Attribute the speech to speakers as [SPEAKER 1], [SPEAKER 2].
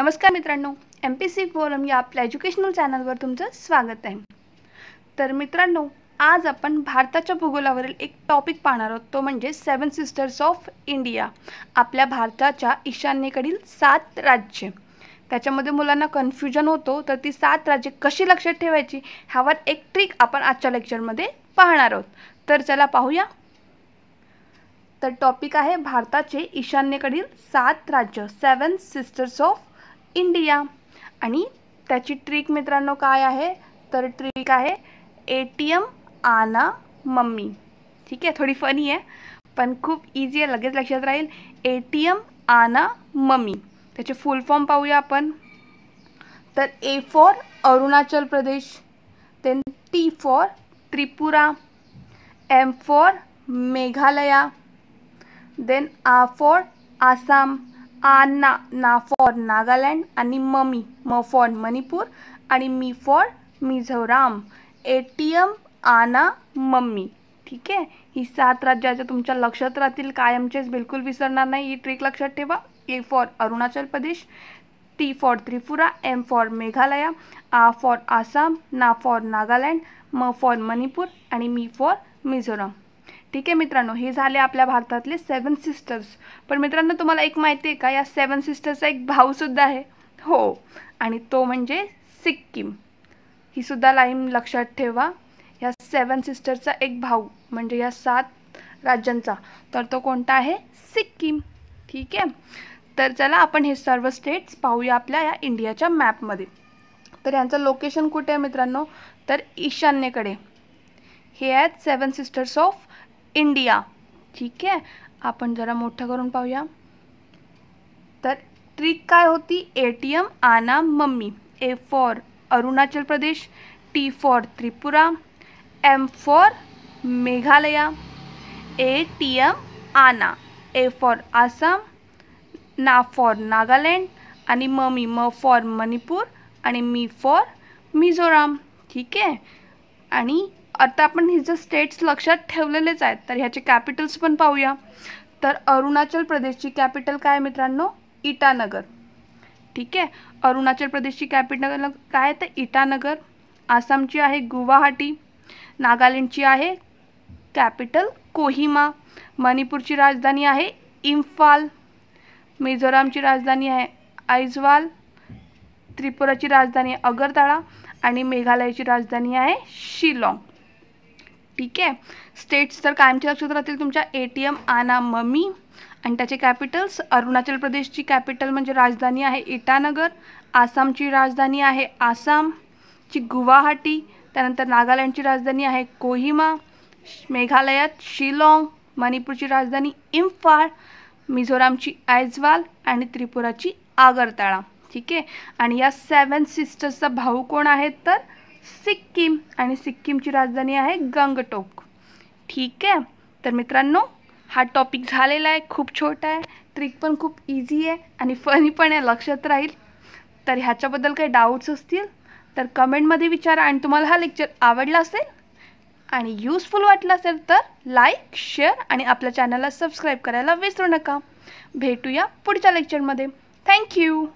[SPEAKER 1] नमस्कार मित्रांनो M P C forum या आपल्या एज्युकेशनल चॅनलवर तुमचं स्वागत आहे तर मित्रांनो आज आपण भारताच्या भूगोलावरील एक टॉपिक पाहणार आहोत तो म्हणजे सेवन सिस्टर्स ऑफ इंडिया आपल्या भारताच्या ईशान्येकडील सात राज्य त्याच्यामध्ये मुलांना कन्फ्युजन होतो तर ती सात राज्य कशी लक्षात ठेवायची ह्यावर एक ट्रिक आपण आजच्या लेक्चरमध्ये पाहणार आहोत तर चला पाहूया तर टॉपिक आहे भारताचे ईशान्येकडील सात राज्य सेवन सिस्टर्स ऑफ इंडिया आणि त्याची ट्रिक मित्रांनो काय आहे तर ट्रिक आहे ए टी एम आना मम्मी ठीक आहे थोडी फनी आहे पण खूप इझी आहे लगेच लक्षात राहील ए टी एम आना मम्मी त्याचे फुल फॉर्म पाहूया आपण तर A for Arunachal Pradesh then T for Tripura M for Meghalaya then आ फॉर आसाम आना ना फॉर नागालँड आणि ममी म फॉर मणिपूर आणि मी for Mizoram A T M आना मम्मी ठीक आहे ही सात राज्याच्या तुमच्या लक्षात राहतील कायमचेच बिलकुल विसरणार नाही ही ट्रिक लक्षात ठेवा A for Arunachal Pradesh T for Tripura M for Meghalaya आ फॉर आसाम ना फॉर नागालँड म फॉर मणिपूर आणि मी फॉर मिझोराम ठीक आहे मित्रांनो हे झाले आपल्या भारतातले सेवन सिस्टर्स पण मित्रांनो तुम्हाला एक माहिती आहे का या सेवन सिस्टर्सचा एक भाऊसुद्धा आहे हो आणि तो म्हणजे सिक्कीम ही सुद्धा लाईन लक्षात ठेवा या सेवन सिस्टरचा एक भाऊ म्हणजे या सात राज्यांचा तर तो कोणता आहे सिक्कीम ठीक आहे तर चला आपण हे सर्व स्टेट्स पाहूया आपल्या या इंडियाच्या मॅपमध्ये तर यांचं लोकेशन कुठे आहे मित्रांनो तर ईशान्येकडे हे आहेत सेवन सिस्टर्स ऑफ इंडिया ठीक आहे आपण जरा मोठं करून पाहूया तर ट्रिक काय होती ए टी एम आना mummy A for Arunachal Pradesh T for Tripura M for Meghalaya A T M आना ए फॉर आसाम ना फॉर नागालँड आणि मम्मी म फॉर मणिपूर आणि मी फॉर मिझोराम ठीक आहे आणि आता आपण हिचं स्टेट्स लक्षात ठेवलेलेच आहेत तर ह्याचे कॅपिटल्स पण पाहूया तर अरुणाचल प्रदेशची कॅपिटल काय मित्रांनो इटानगर ठीक आहे अरुणाचल प्रदेशची कॅपिटल काय तर इटानगर आसामची आहे गुवाहाटी नागालँडची आहे कॅपिटल कोहिमा मणिपूरची राजधानी आहे इम्फाल मिझोरामची राजधानी आहे आयजवाल त्रिपुराची राजधानी अगरतळा आणि मेघालयाची राजधानी आहे शिलाँग ठीक आहे स्टेट्स तर कायमचे लक्षात राहतील तुमच्या ए टी एम आना ममी आणि त्याचे कॅपिटल्स अरुणाचल प्रदेशची कॅपिटल म्हणजे राजधानी आहे इटानगर आसामची राजधानी आहे आसामची गुवाहाटी त्यानंतर नागालँडची राजधानी आहे कोहिमा मेघालयात शिलाँग मणिपूरची राजधानी इम्फाळ मिझोरामची ऐजवाल आणि त्रिपुराची आगरताळा ठीक आहे आणि या सेवन सिस्टर्सचा भाऊ कोण आहेत तर सिक्कीम आणि सिक्कीमची राजधानी आहे गंगटोक ठीक आहे तर मित्रांनो हा टॉपिक झालेला आहे खूप छोटा आहे ट्रिक पण खूप इझी आहे आणि फनी पण आहे लक्षात राहील तर ह्याच्याबद्दल काही डाऊट्स असतील तर कमेंटमध्ये विचारा आणि तुम्हाला हा लेक्चर आवडला असेल आणि यूजफुल वाटला असेल तर लाईक शेअर आणि आपल्या चॅनलला सबस्क्राईब करायला विसरू नका भेटूया पुढच्या लेक्चरमध्ये थँक्यू